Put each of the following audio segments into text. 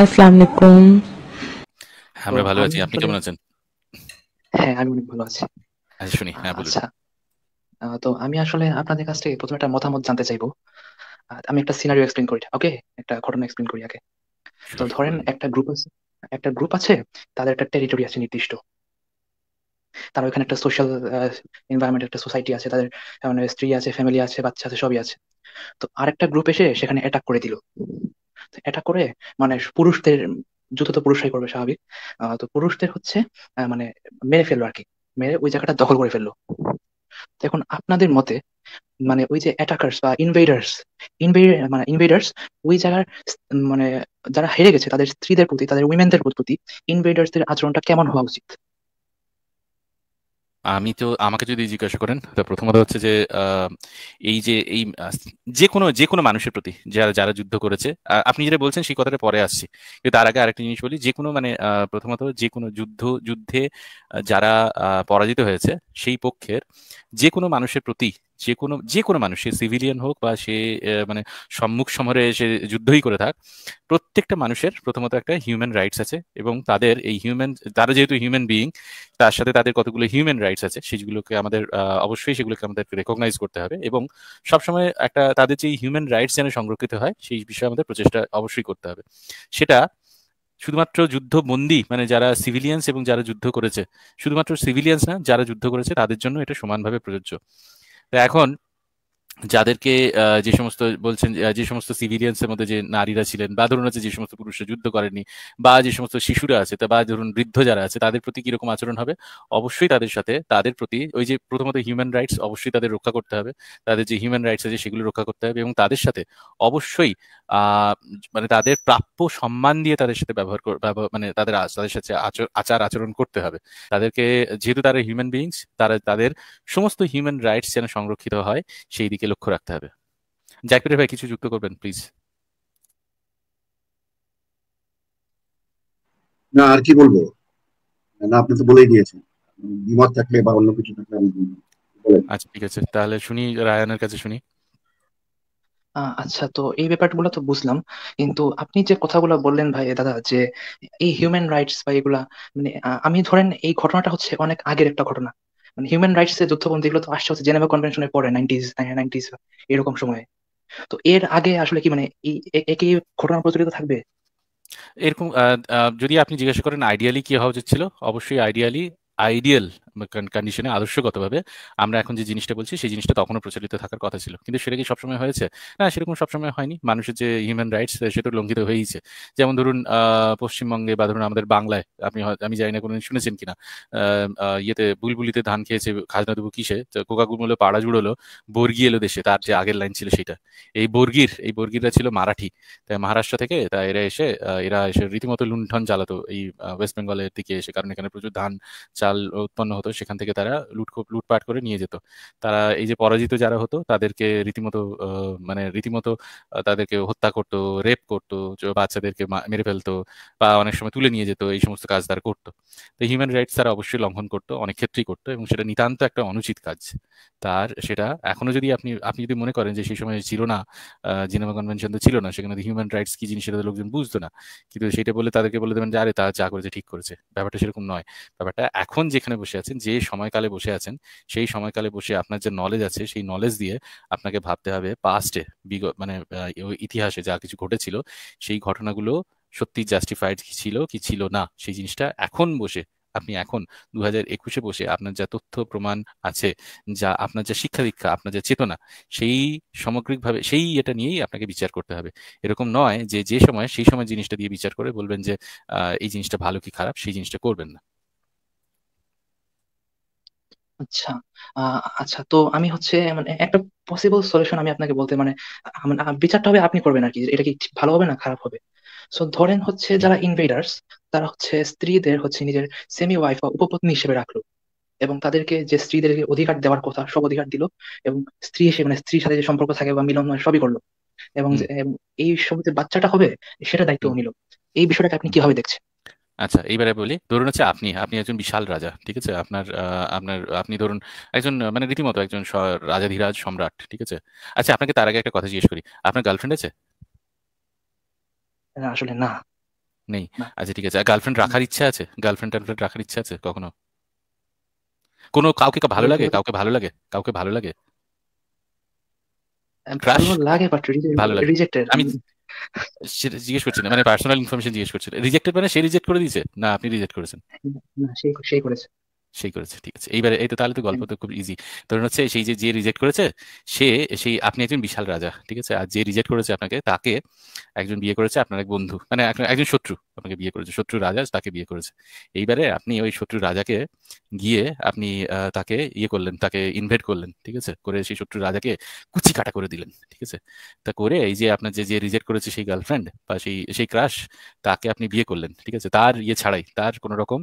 আসসালামু আলাইকুম হ্যাঁ, আমরা ভালো আছি আপনি কেমন আছেন হ্যাঁ আমি অনেক ভালো আছি হ্যাঁ, শুনি হ্যাঁ বলুন আচ্ছা, তো আমি আসলে আপনাদের কাছ থেকে প্রথমে একটা মতামত জানতে চাইবো আমি একটা সিনারিও এক্সপ্লেন করি ওকে একটা ঘটনা এক্সপ্লেন করি আগে তো ধরেন একটা গ্রুপ আছে একটা গ্রুপ আছে তাদের একটা টেরিটরি আছে নির্দিষ্ট তার ওখানে একটা সোশ্যাল এনভায়রনমেন্ট একটা সোসাইটি আছে তাদের মানে স্ত্রী আছে ফ্যামিলি আছে বাচ্চা আছে সবই আছে তো আরেকটা গ্রুপ এসে সেখানে অ্যাটাক করে দিল এটা করে মানে পুরুষদের যুদ্ধ তো পুরুষরাই করবে স্বাভাবিক তো পুরুষদের হচ্ছে মানে মেরে ফেললো আর কি মেরে ওই জায়গাটা দখল করে ফেললো এখন আপনাদের মতে মানে ওই যে অ্যাটাকার্স বা ইনভেডার্স মানে ইনভেডার্স ওই জায়গার মানে যারা হেরে গেছে তাদের স্ত্রীদের প্রতি তাদের উইমেনদের প্রতি ইনভেডার্সদের আচরণটা কেমন হওয়া উচিত আমি তো আমাকে যদি জিজ্ঞাসা করেন তা প্রথমত হচ্ছে যে এই যে এই যে কোনো যে কোনো মানুষের প্রতি যারা যারা যুদ্ধ করেছে আপনি যেটা বলছেন সেই কথাটা পরে আসছি কিন্তু তার আগে আরেকটা জিনিস বলি যে কোনো মানে প্রথমত যে কোনো যুদ্ধ যুদ্ধে যারা পরাজিত হয়েছে সেই পক্ষের যে কোনো মানুষের প্রতি যে কোনো যে কোনো মানুষ সে সিভিলিয়ান হোক বা সে মানে সম্মুখ সমরে সে যুদ্ধই করে থাক প্রত্যেকটা মানুষের প্রথমত একটা হিউম্যান রাইটস আছে এবং তাদের এই হিউম্যান তারা যেহেতু হিউম্যান বিইং তার সাথে তাদের কতগুলো হিউম্যান রাইটস আছে সেগুলোকে আমাদের অবশ্যই সেগুলোকে আমাদের রেকগনাইজ করতে হবে এবং সবসময় একটা তাদের যে হিউম্যান রাইটস যেন সংরক্ষিত হয় সেই বিষয়ে আমাদের প্রচেষ্টা অবশ্যই করতে হবে সেটা শুধুমাত্র যুদ্ধবন্দী মানে যারা সিভিলিয়ান্স এবং যারা যুদ্ধ করেছে শুধুমাত্র সিভিলিয়ান্স না যারা যুদ্ধ করেছে তাদের জন্য এটা সমানভাবে প্রযোজ্য তো এখন যাদেরকে যে সমস্ত বলছেন যে সমস্ত সিভিলিয়ানস এর মধ্যে যে নারীরা ছিলেন বা ধরুন আছে যে সমস্ত পুরুষরা যুদ্ধ করেনি বা যে সমস্ত শিশুরা আছে বা ধরুন বৃদ্ধ যারা আছে তাদের প্রতি কিরকম আচরণ হবে অবশ্যই তাদের সাথে তাদের প্রতি ওই যে প্রথমত হিউম্যান রাইটস অবশ্যই তাদের রক্ষা করতে হবে তাদের যে হিউম্যান রাইটস আছে সেগুলো রক্ষা করতে হবে এবং তাদের সাথে অবশ্যই মানে তাদের প্রাপ্য সম্মান দিয়ে তাদের সাথে ব্যবহার মানে তাদের তাদের সাথে আচার আচরণ করতে হবে তাদেরকে যেহেতু তারা হিউম্যান বিংস তারা তাদের সমস্ত হিউম্যান রাইটস যেন সংরক্ষিত হয় সেই দিকে লক্ষ্য রাখতে হবে জাকির ভাই কিছু যুক্ত করবেন প্লিজ না আর কি বলবো না আপনি তো বলেই দিয়েছেন বিমত থাকলে বা অন্য কিছু থাকলে আমি আচ্ছা ঠিক আছে তাহলে শুনি রায়ানের কাছে শুনি আচ্ছা তো এই ব্যাপারগুলো তো বুঝলাম কিন্তু আপনি যে কথাগুলো বললেন ভাই দাদা যে এই হিউম্যান রাইটস বা এগুলা মানে আমি ধরেন এই ঘটনাটা হচ্ছে অনেক আগের একটা ঘটনা মানে হিউম্যান রাইটস এর যুদ্ধবন্ধ গুলো তো আসছে হচ্ছে জেনেভা কনভেনশনের পরে নাইনটিস নাইনটিজ এরকম সময়ে তো এর আগে আসলে কি মানে একই ঘটনা প্রচলিত থাকবে এরকম যদি আপনি জিজ্ঞাসা করেন আইডিয়ালি কি হওয়া উচিত ছিল অবশ্যই আইডিয়ালি আইডিয়াল কন্ডিশনে আদর্শগতভাবে আমরা এখন যে জিনিসটা বলছি সেই জিনিসটা তখনও প্রচলিত থাকার কথা ছিল কিন্তু সেটা কি সবসময় হয়েছে না সেরকম সবসময় হয়নি মানুষের যে হিউম্যান রাইটস সেটা লঙ্ঘিত হয়েইছে যেমন ধরুন পশ্চিমবঙ্গে বা ধরুন আমাদের বাংলায় আপনি আমি জানি না কোনোদিন শুনেছেন কিনা ইয়েতে বুলবুলিতে ধান খেয়েছে খাজনা দেবো কিসে কোকা গুমলো পাড়া জুড়লো বর্গি এলো দেশে তার যে আগের লাইন ছিল সেটা এই বর্গির এই বর্গিরা ছিল মারাঠি তাই মহারাষ্ট্র থেকে তা এরা এসে এরা এসে রীতিমতো লুণ্ঠন চালাতো এই ওয়েস্ট বেঙ্গলের দিকে এসে কারণ এখানে প্রচুর ধান চাল উৎপন্ন হতো সেখান থেকে তারা লুট লুটপাট করে নিয়ে যেত তারা এই যে পরাজিত যারা হতো তাদেরকে রীতিমতো মানে রীতিমতো তাদেরকে হত্যা করত রেপ করত বাচ্চাদেরকে মেরে ফেলতো বা অনেক সময় তুলে নিয়ে যেত এই সমস্ত কাজ তারা করতো তো হিউম্যান রাইটস তারা অবশ্যই লঙ্ঘন করতো অনেক ক্ষেত্রেই করতো এবং সেটা নিতান্ত একটা অনুচিত কাজ তার সেটা এখনো যদি আপনি আপনি যদি মনে করেন যে সেই সময় ছিল না জেনেভা কনভেনশন তো ছিল না সেখানে হিউম্যান রাইটস কি জিনিস সেটা লোকজন বুঝতো না কিন্তু সেটা বলে তাদেরকে বলে দেবেন যে আরে তারা যা করেছে ঠিক করেছে ব্যাপারটা সেরকম নয় ব্যাপারটা এখন যেখানে বসে আছেন যে সময়কালে বসে আছেন সেই সময়কালে বসে আপনার যে নলেজ আছে সেই নলেজ দিয়ে আপনাকে ভাবতে হবে পাস্টে বিগত মানে ইতিহাসে যা কিছু ঘটেছিল সেই ঘটনাগুলো সত্যি জাস্টিফাইড ছিল কি ছিল না সেই জিনিসটা এখন বসে আপনি এখন দু হাজার একুশে বসে আপনার যা তথ্য প্রমাণ আছে যা আপনার যা শিক্ষা দীক্ষা আপনার যা চেতনা সেই সামগ্রিকভাবে সেই এটা নিয়েই আপনাকে বিচার করতে হবে এরকম নয় যে যে সময় সেই সময় জিনিসটা দিয়ে বিচার করে বলবেন যে এই জিনিসটা ভালো কি খারাপ সেই জিনিসটা করবেন না আচ্ছা আহ, আচ্ছা তো আমি হচ্ছে মানে একটা পসিবল সলিউশন আমি আপনাকে বলতে মানে মানে বিচারটা হবে আপনি করবেন আর কি এটা কি ঠিক- ভালো হবে না খারাপ হবে সো ধরেন হচ্ছে যারা ইনভেডার্স তারা হচ্ছে স্ত্রীদের হচ্ছে নিজের সেমি ওয়াইফ বা উপপত্নী হিসেবে রাখলো এবং তাদেরকে যে স্ত্রীদেরকে অধিকার দেওয়ার কথা সব অধিকার দিল এবং স্ত্রী হিসেবে মানে স্ত্রীর সাথে যে সম্পর্ক থাকে বা মিলন মানে সবই করলো এবং এই সব যে বাচ্চাটা হবে সেটা দায়িত্ব হুম। নিল এই বিষয়টাকে আপনি কিভাবে দেখছেন আচ্ছা এইবারে বলি ধরুন হচ্ছে আপনি আপনি একজন বিশাল রাজা ঠিক আছে আপনার আপনার আপনি ধরুন একজন মানে রীতিমতো একজন রাজাধিরাজ সম্রাট ঠিক আছে আচ্ছা আপনাকে তার আগে একটা কথা জিজ্ঞেস করি আপনার গার্লফ্রেন্ড আছে আসলে না নেই আচ্ছা ঠিক আছে গার্লফ্রেন্ড রাখার ইচ্ছা আছে গার্লফ্রেন্ড টার্লফ্রেন্ড রাখার ইচ্ছা আছে কখনো কোনো কাউকে ভালো লাগে কাউকে ভালো লাগে কাউকে ভালো লাগে ভালো লাগে আমি সেটা জিজ্ঞেস করছেন মানে পার্সোনাল ইনফরমেশন জিজ্ঞেস করছেন রিজেক্টেড মানে সে রিজেক্ট করে দিয়েছে না আপনি রিজেক্ট করেছেন না সেই সেই করেছে সেই করেছে ঠিক আছে এইবারে এই তো তাহলে তো গল্প তো খুব ইজি ধরুন হচ্ছে সেই যে যে রিজেক্ট করেছে সে সেই আপনি একজন বিশাল রাজা ঠিক আছে আর যে রিজেক্ট করেছে আপনাকে তাকে একজন বিয়ে করেছে আপনার এক বন্ধু মানে একজন শত্রু আপনাকে বিয়ে করেছে শত্রু রাজা তাকে বিয়ে করেছে এইবারে আপনি ওই শত্রু রাজাকে গিয়ে আপনি তাকে ইয়ে করলেন তাকে ইনভাইট করলেন ঠিক আছে করে সেই শত্রু রাজাকে কুচি কাটা করে দিলেন ঠিক আছে তা করে এই যে আপনার যে যে রিজেক্ট করেছে সেই গার্লফ্রেন্ড বা সেই সেই ক্রাশ তাকে আপনি বিয়ে করলেন ঠিক আছে তার ইয়ে ছাড়াই তার কোনো রকম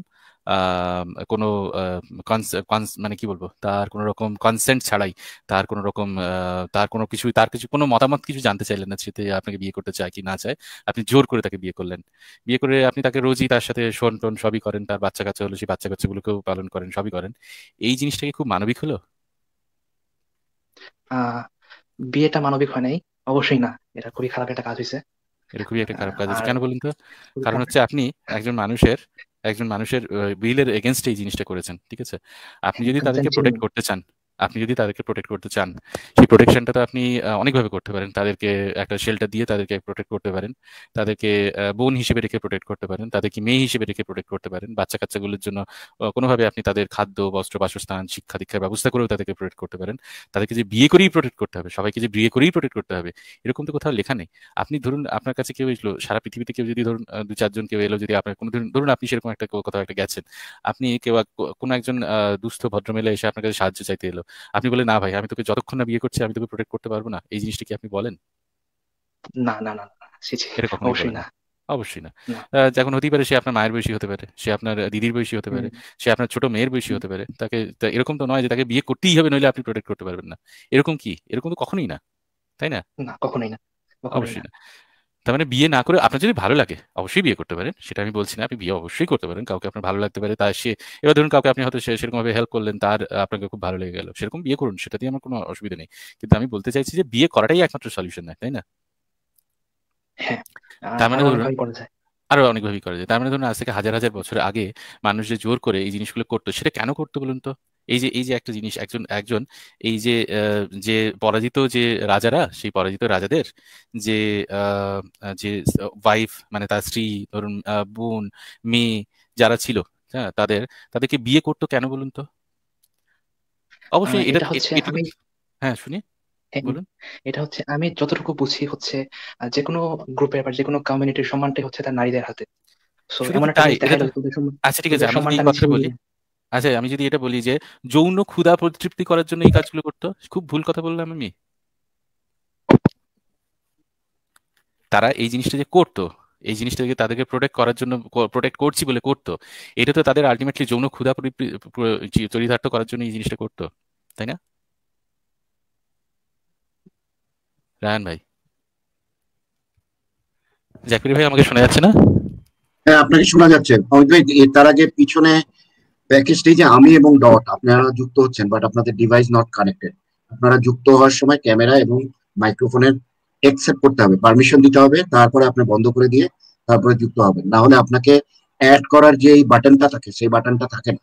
কোনো মানে কি বলবো তার কোনো রকম কনসেন্ট ছাড়াই তার কোনো রকম তার কোনো কিছু তার কিছু কোনো মতামত কিছু জানতে চাইলেন না সেতে আপনাকে বিয়ে করতে চায় কি না চায় আপনি জোর করে তাকে বিয়ে করলেন বিয়ে করে আপনি তাকে রোজই তার সাথে শোন টোন সবই করেন তার বাচ্চা কাচ্চা হলো সেই বাচ্চা কাচ্চাগুলোকেও পালন করেন সবই করেন এই জিনিসটা কি খুব মানবিক হলো বিয়েটা মানবিক হয় নাই অবশ্যই না এটা খুবই খারাপ একটা কাজ হয়েছে এটা খুবই একটা খারাপ কাজ হয়েছে কেন বলুন তো কারণ হচ্ছে আপনি একজন মানুষের একজন মানুষের উইলের এগেনস্ট এই জিনিসটা করেছেন ঠিক আছে আপনি যদি তাদেরকে প্রোটেক্ট করতে চান আপনি যদি তাদেরকে প্রোটেক্ট করতে চান সেই প্রোটেকশনটা তো আপনি অনেকভাবে করতে পারেন তাদেরকে একটা শেল্টার দিয়ে তাদেরকে প্রোটেক্ট করতে পারেন তাদেরকে বোন হিসেবে রেখে প্রোটেক্ট করতে পারেন তাদেরকে মেয়ে হিসেবে রেখে প্রোটেক্ট করতে পারেন বাচ্চা কাচ্চাগুলোর জন্য কোনোভাবে আপনি তাদের খাদ্য বস্ত্র বাসস্থান শিক্ষা দীক্ষার ব্যবস্থা করেও তাদেরকে প্রোটেক্ট করতে পারেন তাদেরকে যে বিয়ে করেই প্রোটেক্ট করতে হবে সবাইকে যে বিয়ে করেই প্রোটেক্ট করতে হবে এরকম তো কোথাও লেখা নেই আপনি ধরুন আপনার কাছে কেউ এসলো সারা পৃথিবীতে কেউ যদি ধরুন দু চারজন কেউ এলো যদি আপনার কোনো ধরুন আপনি সেরকম একটা কোথাও একটা গেছেন আপনি কেউ কোনো একজন দুস্থ ভদ্রমেলা এসে আপনার কাছে সাহায্য চাইতে এলো আপনি বলে না ভাই আমি তোকে যতক্ষণ না বিয়ে করছি আমি তোকে প্রোটেক্ট করতে পারবো না এই জিনিসটা কি আপনি বলেন না না না অবশ্যই না অবশ্যই না যখন হতেই পারে সে আপনার মায়ের বয়সী হতে পারে সে আপনার দিদির বয়সী হতে পারে সে আপনার ছোট মেয়ের বয়সী হতে পারে তাকে এরকম তো নয় যে তাকে বিয়ে করতেই হবে নইলে আপনি প্রোটেক্ট করতে পারবেন না এরকম কি এরকম তো কখনোই না তাই না না কখনোই না অবশ্যই না তার মানে বিয়ে না করে আপনার যদি ভালো লাগে অবশ্যই বিয়ে করতে পারেন সেটা আমি বলছি না আপনি বিয়ে অবশ্যই করতে পারেন কাউকে আপনার ভালো লাগতে পারে তা সে এবার ধরুন কাউকে আপনি হয়তো সেরকমভাবে হেল্প করলেন তার আপনাকে খুব ভালো লেগে গেল সেরকম বিয়ে করুন সেটা দিয়ে আমার কোনো অসুবিধা নেই কিন্তু আমি বলতে চাইছি যে বিয়ে করাটাই একমাত্র সলিউশন না তাই না হ্যাঁ, তার মানে ধরুন আরো অনেকভাবেই করা যায় তার মানে ধরুন আজ থেকে হাজার হাজার বছর আগে মানুষ যে জোর করে এই জিনিসগুলো করতো সেটা কেন করতো বলুন তো এই যে এই যে একটা জিনিস একজন একজন এই যে যে পরাজিত যে রাজারা সেই পরাজিত রাজাদের যে যে ওয়াইফ মানে তার স্ত্রী ধরুন বোন মেয়ে যারা ছিল হ্যাঁ তাদের তাদেরকে বিয়ে করতো কেন বলুন তো অবশ্যই এটা আমি হ্যাঁ শুনি হ্যাঁ, বলুন এটা হচ্ছে আমি যতটুকু বুঝি হচ্ছে যে কোনো গ্রুপের বা যে কোনো কমিউনিটির সম্মানটাই হচ্ছে তার নারীদের হাতে এমন একটা আচ্ছা ঠিক আছে আমি বলি আচ্ছা আমি যদি এটা বলি যে যৌন ক্ষুধা পরিতৃপ্তি করার জন্য এই কাজগুলো করতো খুব ভুল কথা বললাম আমি তারা এই জিনিসটা যে করতো এই জিনিসটাকে তাদেরকে প্রোটেক্ট করার জন্য প্রোটেক্ট করছি বলে করতো এটা তো তাদের আলটিমেটলি যৌন ক্ষুধা চরিতার্থ করার জন্য এই জিনিসটা করতো তাই না রায়ন ভাই জাকির ভাই আমাকে শোনা যাচ্ছে না হ্যাঁ আপনাকে শোনা যাচ্ছে তারা যে পিছনে প্যাকেজটি যে আমি এবং ডট আপনারা যুক্ত হচ্ছেন বাট আপনাদের ডিভাইস নট কানেক্টেড আপনারা যুক্ত হওয়ার সময় ক্যামেরা এবং মাইক্রোফোনের অ্যাকসেপ্ট করতে হবে পারমিশন দিতে হবে তারপরে আপনি বন্ধ করে দিয়ে তারপরে যুক্ত হবেন না হলে আপনাকে অ্যাড করার যে বাটনটা থাকে সেই বাটনটা থাকে না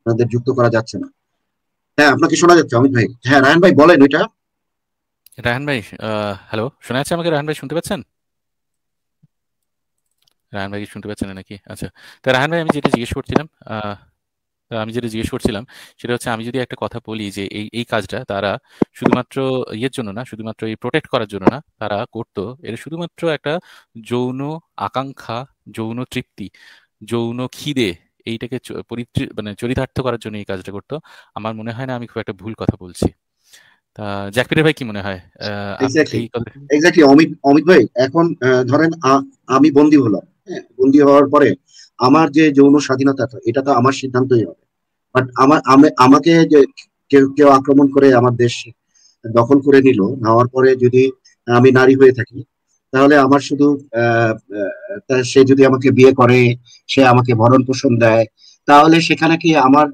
আপনাদের যুক্ত করা যাচ্ছে না হ্যাঁ আপনাকে শোনা যাচ্ছে অমিত ভাই হ্যাঁ রায়ন ভাই বলেন ওইটা রায়ন ভাই হ্যালো শোনা যাচ্ছে আমাকে রায়ন ভাই শুনতে পাচ্ছেন রায়ন ভাই শুনতে পাচ্ছেন নাকি আচ্ছা তো রায়ন ভাই আমি যেটা জিজ্ঞেস করছিলাম আমি যেটা জিজ্ঞেস করছিলাম সেটা হচ্ছে আমি যদি একটা কথা বলি যে এই এই কাজটা তারা শুধুমাত্র ইয়ের জন্য না শুধুমাত্র এই প্রোটেক্ট করার জন্য না তারা করত এটা শুধুমাত্র একটা যৌন আকাঙ্ক্ষা যৌন তৃপ্তি যৌন খিদে এইটাকে মানে চরিতার্থ করার জন্য এই কাজটা করতো আমার মনে হয় না আমি খুব একটা ভুল কথা বলছি জ্যাকপিটার ভাই কি মনে হয় এক্স্যাক্টলি অমিত অমিত ভাই এখন ধরেন আমি বন্দী হলাম বন্দি হওয়ার পরে আমার যে যৌন স্বাধীনতা এটা তো আমার সিদ্ধান্তই হবে বাট আমার আমাকে যে কেউ কেউ আক্রমণ করে আমার দেশ দখল করে নিল নেওয়ার পরে যদি আমি নারী হয়ে থাকি তাহলে আমার শুধু সে যদি আমাকে বিয়ে করে সে আমাকে ভরণ পোষণ দেয় তাহলে সেখানে কি আমার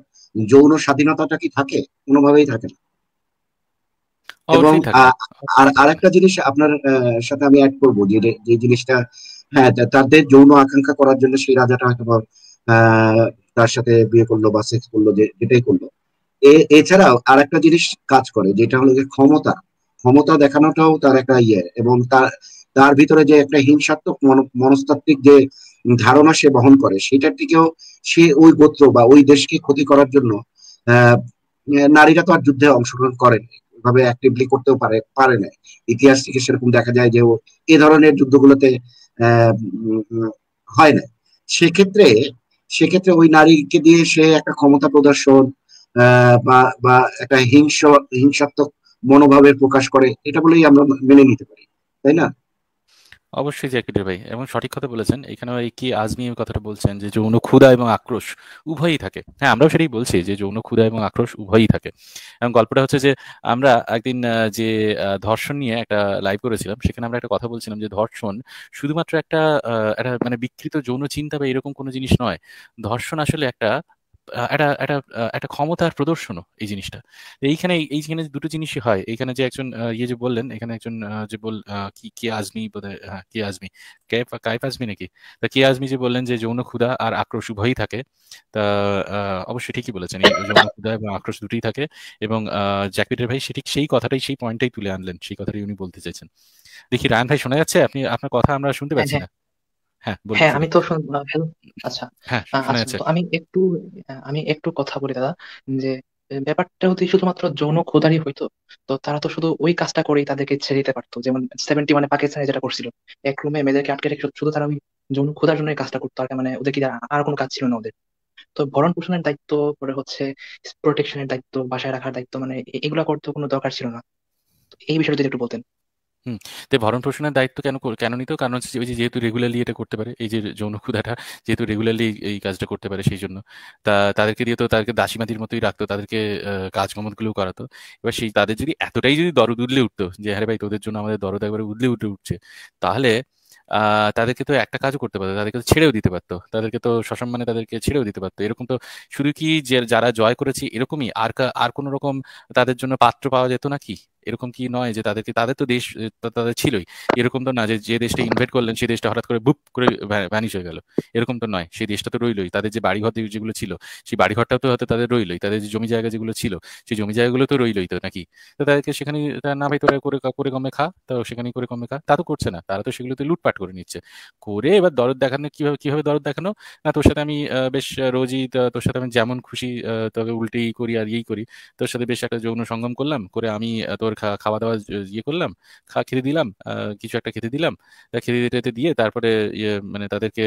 যৌন স্বাধীনতাটা কি থাকে কোনোভাবেই থাকে না এবং আর আরেকটা জিনিস আপনার সাথে আমি অ্যাড করবো যে জিনিসটা হ্যাঁ তাদের যৌন আকাঙ্ক্ষা করার জন্য সেই রাজাটা হয়তো তার সাথে বিয়ে করলো বা সেক্স করলো যেটাই করলো এছাড়াও আর একটা জিনিস কাজ করে যেটা হলো যে ক্ষমতা ক্ষমতা দেখানোটাও তার একটা ইয়ে এবং তার তার ভিতরে যে একটা হিংসাত্মক মনস্তাত্ত্বিক যে ধারণা সে বহন করে সেটার দিকেও সে ওই গোত্র বা ওই দেশকে ক্ষতি করার জন্য নারীরা তো আর যুদ্ধে অংশগ্রহণ করেন ভাবে অ্যাক্টিভলি করতেও পারে পারে না ইতিহাস থেকে সেরকম দেখা যায় যে এ ধরনের যুদ্ধগুলোতে হয় না সেক্ষেত্রে সেক্ষেত্রে ওই নারীকে দিয়ে সে একটা ক্ষমতা প্রদর্শন বা বা একটা হিংস হিংসাত্মক মনোভাবের প্রকাশ করে এটা বলেই আমরা মেনে নিতে পারি তাই না অবশ্যই জাকির ভাই এবং সঠিক কথা বলেছেন এখানে এই কি আজমি কথাটা বলছেন যে যৌন ক্ষুধা এবং আক্রোশ উভয়ই থাকে হ্যাঁ আমরাও সেটাই বলছি যে যৌন ক্ষুধা এবং আক্রোশ উভয়ই থাকে এবং গল্পটা হচ্ছে যে আমরা একদিন যে ধর্ষণ নিয়ে একটা লাইভ করেছিলাম সেখানে আমরা একটা কথা বলছিলাম যে ধর্ষণ শুধুমাত্র একটা একটা মানে বিকৃত যৌন চিন্তা বা এরকম কোনো জিনিস নয় ধর্ষণ আসলে একটা একটা একটা একটা ক্ষমতার প্রদর্শনও এই জিনিসটা এইখানে এইখানে দুটো জিনিসই হয় এখানে যে একজন ইয়ে যে বললেন এখানে একজন যে বল কি কে আজমি হ্যাঁ, কে আজমি কায়েফ আজমি নাকি তা কে আজমি যে বললেন যে যৌন ক্ষুদা আর আক্রোশ উভয়ই থাকে তা অবশ্যই ঠিকই বলেছেন যৌন ক্ষুদা এবং আক্রোশ দুটোই থাকে এবং জ্যাকপিটের ভাই সেটি ঠিক সেই কথাটাই সেই পয়েন্টটাই তুলে আনলেন সেই কথাটাই উনি বলতে চাইছেন দেখি রায়ন ভাই শোনা যাচ্ছে আপনি আপনার কথা আমরা শুনতে হ্যাঁ, পাচ্ছি হ্যাঁ। না হ্যাঁ, হ্যাঁ আমি তো আচ্ছা, হ্যাঁ, আচ্ছা আমি একটু আমি একটু কথা বলি দাদা যে ব্যাপারটা হতে শুধুমাত্র যৌন খোদারই হইতো তো তারা তো শুধু ওই কাজটা করেই তাদেরকে ছেড়ে দিতে পারতো যেমন সেভেন্টি মানে পাকিস্তানে যেটা করছিল এক রুমে মেয়েদেরকে আটকে রেখে শুধু তারা ওই যৌন খোদার জন্য কাজটা করতো আর মানে ওদের কি আর কোনো কাজ ছিল না ওদের তো ভরণ পোষণের দায়িত্ব পরে হচ্ছে প্রোটেকশনের দায়িত্ব বাসায় রাখার দায়িত্ব মানে এগুলা করতে কোনো দরকার ছিল না এই বিষয়টা যদি একটু বলতেন হুম তো ভরণ পোষণের দায়িত্ব কেন কেন নিত কারণ হচ্ছে ওই যেহেতু রেগুলারলি এটা করতে পারে এই যে যৌন ক্ষুধাটা যেহেতু রেগুলারলি এই কাজটা করতে পারে সেই জন্য তা তাদেরকে দিয়ে তো তাদেরকে মাতির মতোই রাখতো তাদেরকে কাজ গুলো করাতো এবার সেই তাদের যদি এতটাই যদি দরদ উদলে উঠতো যে হ্যাঁ ভাই তোদের জন্য আমাদের দরদ একবারে উদলে উঠে উঠছে তাহলে তাদেরকে তো একটা কাজও করতে পারতো তাদেরকে তো ছেড়েও দিতে পারতো তাদেরকে তো সসম্মানে তাদেরকে ছেড়েও দিতে পারতো এরকম তো শুধু কি যারা জয় করেছি এরকমই আর আর কোনো রকম তাদের জন্য পাত্র পাওয়া যেত না কি এরকম কি নয় যে তাদেরকে তাদের তো দেশ তাদের ছিলই এরকম তো না যে যে দেশটা ইনভাইট করলেন সেই দেশটা হঠাৎ করে বুপ করে ভ্যানিশ হয়ে গেল এরকম তো নয় সেই দেশটা তো রইলই তাদের যে বাড়িঘর যেগুলো ছিল সেই বাড়িঘরটাও তো হয়তো তাদের রইলই তাদের যে জমি জায়গা যেগুলো ছিল সেই জমি জায়গাগুলো তো রইলই তো নাকি তো তাদেরকে সেখানে না ভাই তোরা করে করে কমে খা তো সেখানে করে কমে খা তা তো করছে না তারা তো সেগুলোতে লুটপাট করে নিচ্ছে করে এবার দরদ দেখানো কিভাবে কিভাবে দরদ দেখানো না তোর সাথে আমি বেশ রোজই তোর সাথে আমি যেমন খুশি তবে উল্টেই করি আর ইয়েই করি তোর সাথে বেশ একটা যৌন সঙ্গম করলাম করে আমি তোর খাওয়া দাওয়া ইয়ে করলাম খা খেতে দিলাম কিছু একটা খেতে দিলাম খেতে দিতে দিয়ে তারপরে ইয়ে মানে তাদেরকে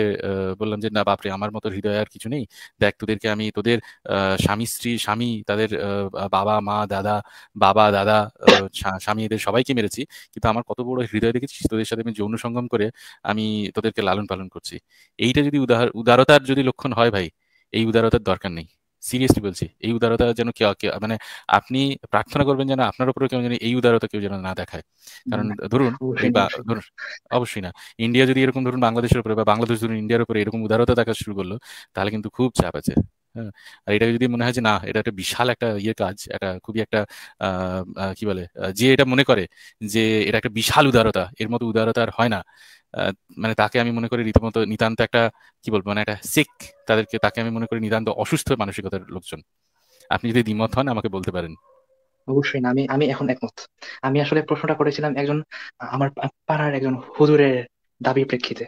বললাম যে না বাপরে আমার মতো হৃদয় আর কিছু নেই দেখ তোদেরকে আমি তোদের স্বামী স্ত্রী স্বামী তাদের বাবা মা দাদা বাবা দাদা স্বামী এদের সবাইকে মেরেছি কিন্তু আমার কত বড় হৃদয় দেখেছিস তোদের সাথে আমি যৌন সঙ্গম করে আমি তোদেরকে লালন পালন করছি এইটা যদি উদার উদারতার যদি লক্ষণ হয় ভাই এই উদারতার দরকার নেই সিরিয়াসলি বলছি এই উদারতা যেন কেউ মানে আপনি প্রার্থনা করবেন যেন আপনার উপরে কেউ যেন এই উদারতা কেউ যেন না দেখায় কারণ ধরুন বা ধরুন অবশ্যই না ইন্ডিয়া যদি এরকম ধরুন বাংলাদেশের উপরে বা বাংলাদেশ ধরুন ইন্ডিয়ার উপরে এরকম উদারতা দেখা শুরু করলো তাহলে কিন্তু খুব চাপ আছে আর এটা যদি মনে হয় যে না এটা একটা বিশাল একটা ইয়ে কাজ এটা খুবই একটা কি বলে যে এটা মনে করে যে এটা একটা বিশাল উদারতা এর মতো উদারতা আর হয় না মানে তাকে আমি মনে করি রীতিমতো নিতান্ত একটা কি বলবো মানে একটা সিক তাদেরকে তাকে আমি মনে করি নিতান্ত অসুস্থ মানসিকতার লোকজন আপনি যদি দ্বিমত হন আমাকে বলতে পারেন অবশ্যই না আমি আমি এখন একমত আমি আসলে প্রশ্নটা করেছিলাম একজন আমার পাড়ার একজন হুজুরের দাবির প্রেক্ষিতে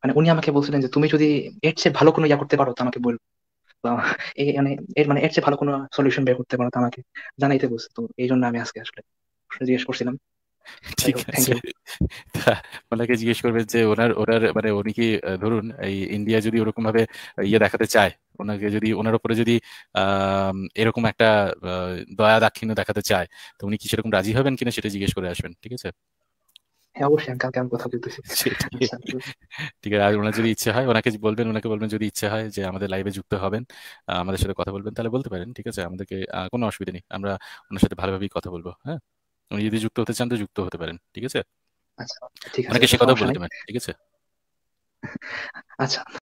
মানে উনি আমাকে বলছিলেন যে তুমি যদি এর চেয়ে ভালো কোনো ইয়া করতে পারো তো আমাকে বলবো এই মানে এর মানে এর চেয়ে ভালো কোনো সলিউশন বের করতে পারো তো আমাকে জানাইতে বলছে তো এই জন্য আমি আজকে আসলে জিজ্ঞেস করছিলাম ঠিক আছে ওনাকে জিজ্ঞেস যে ওনার ওনার মানে উনি কি ধরুন এই ইন্ডিয়া যদি ওরকম ভাবে ইয়ে দেখাতে চায় ওনাকে যদি ওনার উপরে যদি এরকম একটা দয়া দাক্ষিণ্য দেখাতে চায় তো উনি কি সেরকম রাজি হবেন কিনা সেটা জিজ্ঞেস করে আসবেন ঠিক আছে হ্যাঁ অবশ্যই কালকে আমি কথা বলতেছি ঠিক আছে আর ওনার যদি ইচ্ছে হয় ওনাকে বলবেন ওনাকে বলবেন যদি ইচ্ছে হয় যে আমাদের লাইভে যুক্ত হবেন আমাদের সাথে কথা বলবেন তাহলে বলতে পারেন ঠিক আছে আমাদেরকে কোনো অসুবিধা নেই আমরা ওনার সাথে ভালোভাবেই কথা বলবো হ্যাঁ উনি যদি যুক্ত হতে চান তো যুক্ত হতে পারেন ঠিক আছে আচ্ছা ঠিক আছে ওনাকে সে কথা বলতে পারেন ঠিক আছে আচ্ছা